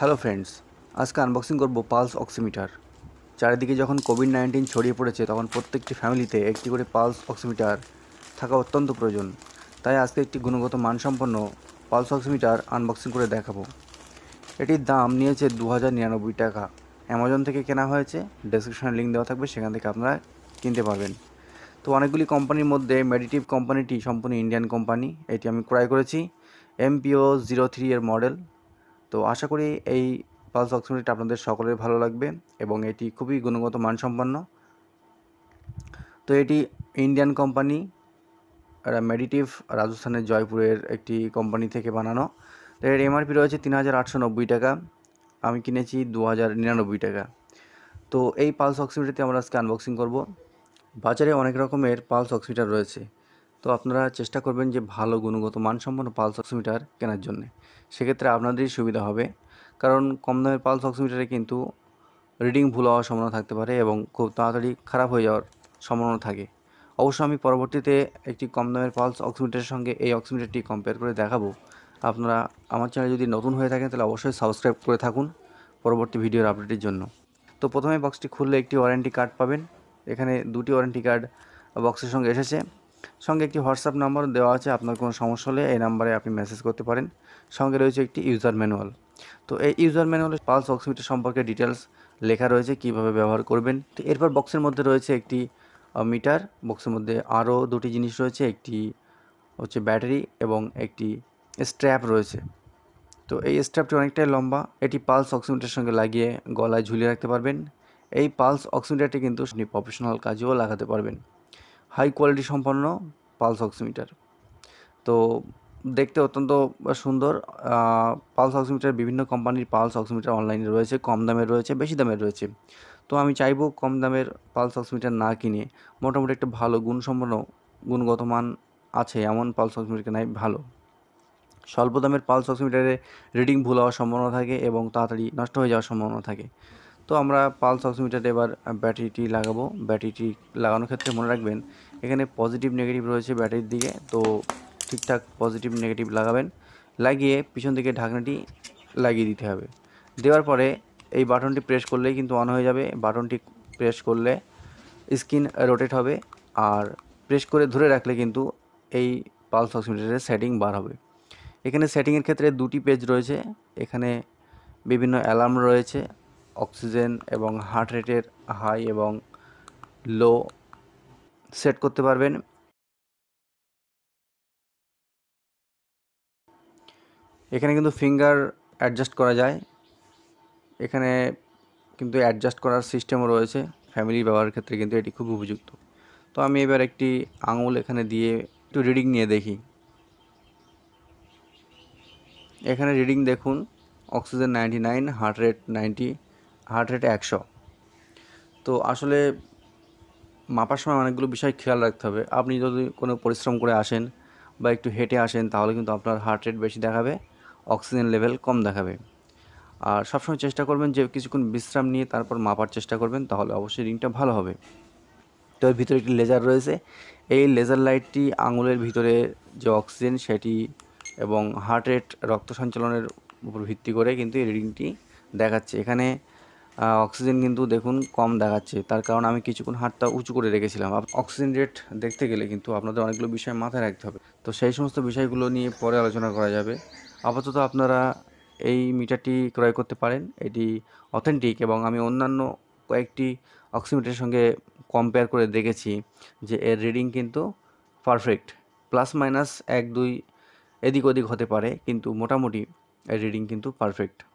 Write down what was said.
hello friends আজকে unboxing করবো pulse oximeter চারিদিকে যখন কোভিড নাইন্টিন ছড়িয়ে পড়েছে তখন প্রত্যেকটি ফ্যামিলিতে একটি করে পালস অক্সিমিটার থাকা অত্যন্ত প্রয়োজন তাই আজকে একটি গুণগত মানসম্পন্ন পালস অক্সিমিটার আনবক্সিং করে দেখাবো এটির দাম নিয়েছে দু টাকা অ্যামাজন থেকে কেনা হয়েছে ডেসক্রিপশনে লিঙ্ক দেওয়া থাকবে সেখান থেকে আপনারা কিনতে পারবেন তো অনেকগুলি কোম্পানির মধ্যে মেডিটিভ কোম্পানিটি সম্পূর্ণ ইন্ডিয়ান কোম্পানি এটি আমি ক্রয় করেছি এমপিও জিরো থ্রি এর মডেল তো আশা করি এই পালস অক্সিমিটারটা আপনাদের সকলের ভালো লাগবে এবং এটি খুবই গুণগত মানসম্পন্ন তো এটি ইন্ডিয়ান কোম্পানি মেডিটিভ রাজস্থানের জয়পুরের একটি কোম্পানি থেকে বানানো তো এর এমআরপি রয়েছে তিন হাজার আটশো নব্বই টাকা আমি কিনেছি দু হাজার নিরানব্বই টাকা তো এই পালস অক্সিমিটারটি আমরা আজকে আনবক্সিং করব বাজারে অনেক রকমের পালস অক্সিমিটার রয়েছে তো আপনারা চেষ্টা করবেন যে ভালো গুণগত মানসম্পন্ন পালস অক্সিমিটার কেনার জন্য সেক্ষেত্রে আপনাদেরই সুবিধা হবে কারণ কম দামের পালস অক্সিমিটারে কিন্তু রিডিং ভুল হওয়ার সম্ভাবনা থাকতে পারে এবং খুব তাড়াতাড়ি খারাপ হয়ে যাওয়ার সম্ভাবনা থাকে অবশ্য আমি পরবর্তীতে একটি কম দামের পালস অক্সিমিটারের সঙ্গে এই অক্সিমিটারটি কম্পেয়ার করে দেখাবো আপনারা আমার চ্যানেল যদি নতুন হয়ে থাকেন তাহলে অবশ্যই সাবস্ক্রাইব করে থাকুন পরবর্তী ভিডিওর আপডেটের জন্য তো প্রথমে বক্সটি খুললে একটি ওয়ারেন্টি কার্ড পাবেন এখানে দুটি ওয়ারেন্টি কার্ড বক্সের সঙ্গে এসেছে সঙ্গে একটি হোয়াটসঅ্যাপ নম্বর দেওয়া আছে আপনার কোনো সমস্যা হলে এই নাম্বারে আপনি মেসেজ করতে পারেন সঙ্গে রয়েছে একটি ইউজার ম্যানুয়াল তো এই ইউজার ম্যানুয়ালে পালস অক্সিমিটার সম্পর্কে ডিটেলস লেখা রয়েছে কিভাবে ব্যবহার করবেন তো এরপর বক্সের মধ্যে রয়েছে একটি মিটার বক্সের মধ্যে আরও দুটি জিনিস রয়েছে একটি হচ্ছে ব্যাটারি এবং একটি স্ট্র্যাপ রয়েছে তো এই স্ট্র্যাপটি অনেকটাই লম্বা এটি পালস অক্সিমিটারের সঙ্গে লাগিয়ে গলায় ঝুলিয়ে রাখতে পারবেন এই পালস অক্সিমিটারটি কিন্তু আপনি প্রফেশনাল কাজেও লাগাতে পারবেন হাই কোয়ালিটি সম্পন্ন পালস অক্সিমিটার তো দেখতে অত্যন্ত সুন্দর পালস অক্সিমিটার বিভিন্ন কোম্পানির পালস অক্সিমিটার অনলাইনে রয়েছে কম দামে রয়েছে বেশি দামে রয়েছে তো আমি চাইবো কম দামের পালস অক্সিমিটার না কিনে মোটামুটি একটা ভালো গুণসম্পন্ন গুণগত মান আছে এমন পালস অক্সিমিটার কেনাই ভালো স্বল্প দামের পালস অক্সিমিটারে রিডিং ভুল হওয়ার সম্ভাবনা থাকে এবং তাড়াতাড়ি নষ্ট হয়ে যাওয়ার সম্ভাবনা থাকে তো আমরা পালস অক্সিমিটার এবার ব্যাটারিটি লাগাবো ব্যাটারিটি লাগানোর ক্ষেত্রে মনে রাখবেন এখানে পজিটিভ নেগেটিভ রয়েছে ব্যাটারির দিকে তো ঠিকঠাক পজিটিভ নেগেটিভ লাগাবেন লাগিয়ে পিছন দিকে ঢাকনাটি লাগিয়ে দিতে হবে দেওয়ার পরে এই বাটনটি প্রেস করলেই কিন্তু অন হয়ে যাবে বাটনটি প্রেস করলে স্ক্রিন রোটেট হবে আর প্রেস করে ধরে রাখলে কিন্তু এই পালস অক্সিমিটারের সেটিং বার হবে এখানে সেটিংয়ের ক্ষেত্রে দুটি পেজ রয়েছে এখানে বিভিন্ন অ্যালার্ম রয়েছে অক্সিজেন এবং হার্ট রেটের হাই এবং লো সেট করতে পারবেন এখানে কিন্তু ফিঙ্গার অ্যাডজাস্ট করা যায় এখানে কিন্তু অ্যাডজাস্ট করার সিস্টেমও রয়েছে ফ্যামিলি ব্যবহারের ক্ষেত্রে কিন্তু এটি খুব উপযুক্ত তো আমি এবার একটি আঙুল এখানে দিয়ে একটু রিডিং নিয়ে দেখি এখানে রিডিং দেখুন oxygen ninety nine heart rate ninety heart rate একশো তো আসলে মাপার সময় অনেকগুলো বিষয় খেয়াল রাখতে হবে আপনি যদি কোনো পরিশ্রম করে আসেন বা একটু হেঁটে আসেন তাহলে কিন্তু আপনার হার্ট রেট বেশি দেখাবে অক্সিজেন লেভেল কম দেখাবে আর সবসময় চেষ্টা করবেন যে কিছুক্ষণ বিশ্রাম নিয়ে তারপর মাপার চেষ্টা করবেন তাহলে অবশ্যই রিংটা ভালো হবে তো এর ভিতরে একটি লেজার রয়েছে এই লেজার লাইটটি আঙুলের ভিতরে যে অক্সিজেন সেটি এবং হার্ট রেট রক্ত সঞ্চালনের উপর ভিত্তি করে কিন্তু এই রিডিংটি দেখাচ্ছে এখানে অক্সিজেন কিন্তু দেখুন কম দেখাচ্ছে তার কারণ আমি কিছুক্ষণ হাতটা উঁচু করে রেখেছিলাম অক্সিজেন রেট দেখতে গেলে কিন্তু আপনাদের অনেকগুলো বিষয় মাথায় রাখতে হবে তো সেই সমস্ত বিষয়গুলো নিয়ে পরে আলোচনা করা যাবে আপাতত আপনারা এই মিটারটি ক্রয় করতে পারেন এটি অথেন্টিক এবং আমি অন্যান্য কয়েকটি অক্সিমিটারের সঙ্গে কম্পেয়ার করে দেখেছি যে এর রিডিং কিন্তু পারফেক্ট প্লাস মাইনাস এক দুই এদিক ওদিক হতে পারে কিন্তু মোটামুটি এর রিডিং কিন্তু পারফেক্ট